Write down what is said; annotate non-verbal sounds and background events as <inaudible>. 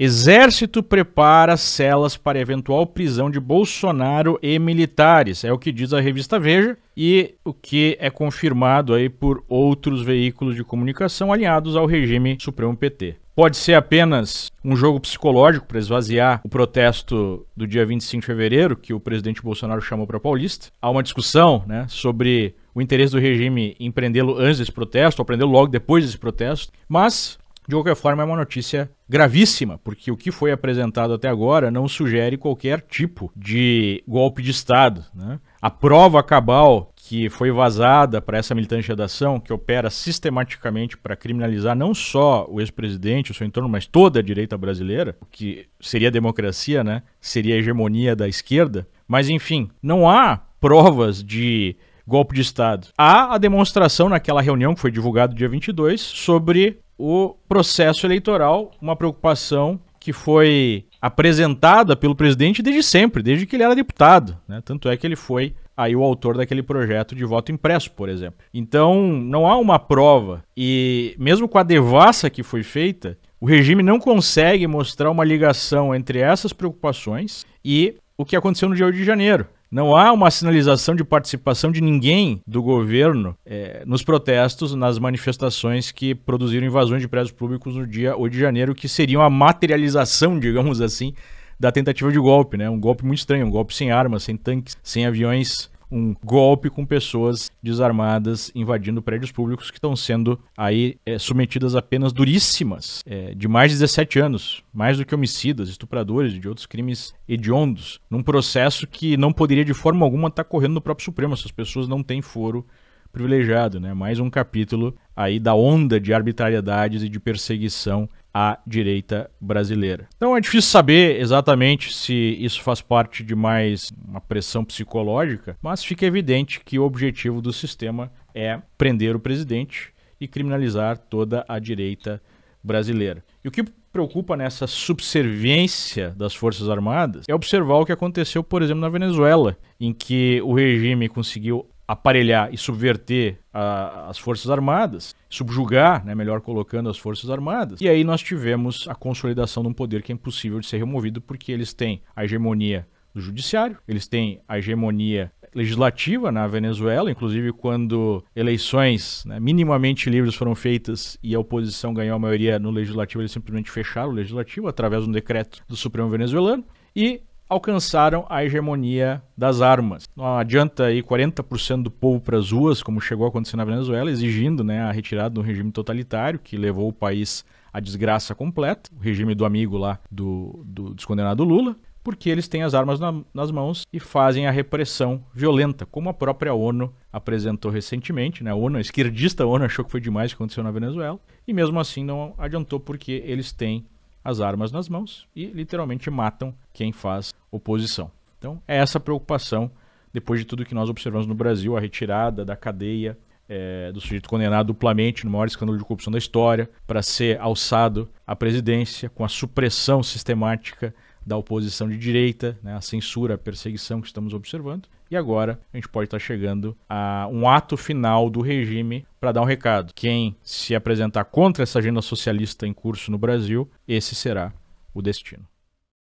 Exército prepara celas para eventual prisão de Bolsonaro e militares. É o que diz a revista Veja e o que é confirmado aí por outros veículos de comunicação alinhados ao regime Supremo PT. Pode ser apenas um jogo psicológico para esvaziar o protesto do dia 25 de fevereiro, que o presidente Bolsonaro chamou para Paulista. Há uma discussão né, sobre o interesse do regime em prendê-lo antes desse protesto, ou prendê-lo logo depois desse protesto, mas de qualquer forma, é uma notícia gravíssima, porque o que foi apresentado até agora não sugere qualquer tipo de golpe de Estado. Né? A prova cabal que foi vazada para essa militante da ação, que opera sistematicamente para criminalizar não só o ex-presidente, o seu entorno, mas toda a direita brasileira, o que seria democracia, né? seria a hegemonia da esquerda. Mas, enfim, não há provas de golpe de Estado. Há a demonstração naquela reunião que foi divulgada dia 22 sobre o processo eleitoral, uma preocupação que foi apresentada pelo presidente desde sempre, desde que ele era deputado. Né? Tanto é que ele foi aí o autor daquele projeto de voto impresso, por exemplo. Então, não há uma prova. E mesmo com a devassa que foi feita, o regime não consegue mostrar uma ligação entre essas preocupações e o que aconteceu no dia 8 de janeiro. Não há uma sinalização de participação de ninguém do governo é, nos protestos, nas manifestações que produziram invasões de prédios públicos no dia 8 de janeiro, que seriam a materialização, <laughs> digamos assim, da tentativa de golpe, né? Um golpe muito estranho, um golpe sem armas, sem tanques, sem aviões um golpe com pessoas desarmadas invadindo prédios públicos que estão sendo aí é, submetidas a penas duríssimas é, de mais de 17 anos, mais do que homicidas, estupradores e de outros crimes hediondos, num processo que não poderia de forma alguma estar tá correndo no próprio Supremo, essas pessoas não têm foro privilegiado, né? Mais um capítulo aí da onda de arbitrariedades e de perseguição à direita brasileira. Então é difícil saber exatamente se isso faz parte de mais uma pressão psicológica, mas fica evidente que o objetivo do sistema é prender o presidente e criminalizar toda a direita brasileira. E o que preocupa nessa subserviência das Forças Armadas é observar o que aconteceu, por exemplo, na Venezuela, em que o regime conseguiu aparelhar e subverter a, as Forças Armadas, subjugar, né, melhor colocando, as Forças Armadas. E aí nós tivemos a consolidação de um poder que é impossível de ser removido, porque eles têm a hegemonia do judiciário, eles têm a hegemonia legislativa na Venezuela, inclusive quando eleições né, minimamente livres foram feitas e a oposição ganhou a maioria no legislativo, eles simplesmente fecharam o legislativo através de um decreto do Supremo venezuelano. E alcançaram a hegemonia das armas. Não adianta aí 40% do povo para as ruas, como chegou a acontecer na Venezuela, exigindo né, a retirada do regime totalitário que levou o país à desgraça completa, o regime do amigo lá do, do descondenado Lula, porque eles têm as armas na, nas mãos e fazem a repressão violenta, como a própria ONU apresentou recentemente. Né? A ONU, a esquerdista ONU, achou que foi demais o que aconteceu na Venezuela, e mesmo assim não adiantou porque eles têm as armas nas mãos e literalmente matam quem faz oposição. Então, é essa preocupação, depois de tudo que nós observamos no Brasil, a retirada da cadeia é, do sujeito condenado duplamente no maior escândalo de corrupção da história, para ser alçado à presidência, com a supressão sistemática da oposição de direita, né, a censura, a perseguição que estamos observando. E agora a gente pode estar chegando a um ato final do regime para dar um recado. Quem se apresentar contra essa agenda socialista em curso no Brasil, esse será o destino.